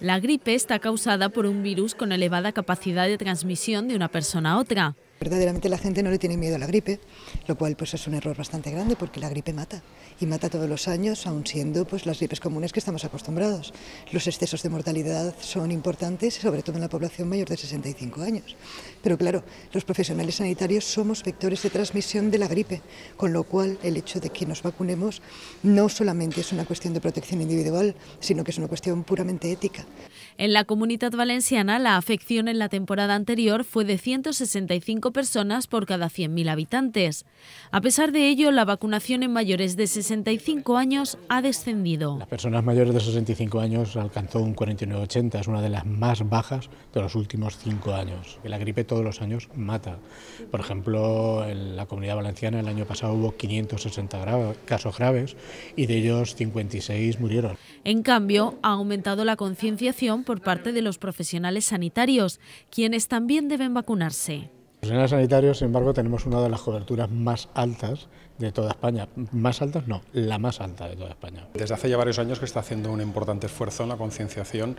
La gripe está causada por un virus con elevada capacidad de transmisión de una persona a otra. Verdaderamente la gente no le tiene miedo a la gripe, lo cual pues es un error bastante grande porque la gripe mata y mata todos los años, aun siendo pues las gripes comunes que estamos acostumbrados. Los excesos de mortalidad son importantes, sobre todo en la población mayor de 65 años. Pero claro, los profesionales sanitarios somos vectores de transmisión de la gripe, con lo cual el hecho de que nos vacunemos no solamente es una cuestión de protección individual, sino que es una cuestión puramente ética. En la comunidad valenciana, la afección en la temporada anterior fue de 165 personas por cada 100.000 habitantes. A pesar de ello, la vacunación en mayores de 65 años ha descendido. Las personas mayores de 65 años alcanzó un 49,80, es una de las más bajas de los últimos cinco años. La gripe todos los años mata. Por ejemplo, en la comunidad valenciana el año pasado hubo 560 casos graves y de ellos 56 murieron. En cambio, ha aumentado la concienciación por parte de los profesionales sanitarios, quienes también deben vacunarse profesional sanitario, sin embargo, tenemos una de las coberturas más altas de toda España. Más altas no, la más alta de toda España. Desde hace ya varios años que está haciendo un importante esfuerzo en la concienciación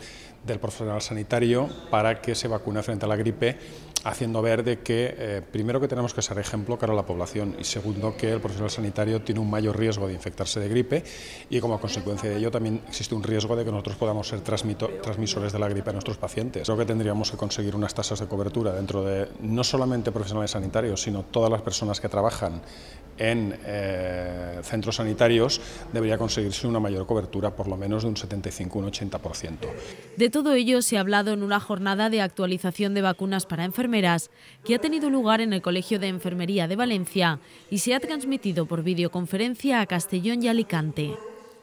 del profesional sanitario para que se vacune frente a la gripe haciendo ver de que, eh, primero, que tenemos que ser ejemplo cara a la población y segundo, que el profesional sanitario tiene un mayor riesgo de infectarse de gripe y como consecuencia de ello también existe un riesgo de que nosotros podamos ser transmisores de la gripe a nuestros pacientes. Creo que tendríamos que conseguir unas tasas de cobertura dentro de no solamente profesionales sanitarios, sino todas las personas que trabajan en eh, centros sanitarios, debería conseguirse una mayor cobertura, por lo menos de un 75, un 80%. De todo ello se ha hablado en una jornada de actualización de vacunas para enfermeras que ha tenido lugar en el Colegio de Enfermería de Valencia y se ha transmitido por videoconferencia a Castellón y Alicante.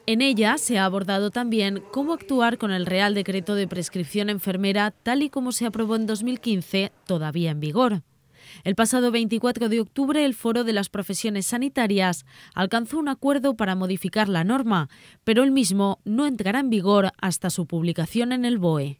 En ella se ha abordado también cómo actuar con el Real Decreto de Prescripción Enfermera tal y como se aprobó en 2015, todavía en vigor. El pasado 24 de octubre, el Foro de las Profesiones Sanitarias alcanzó un acuerdo para modificar la norma, pero el mismo no entrará en vigor hasta su publicación en el BOE.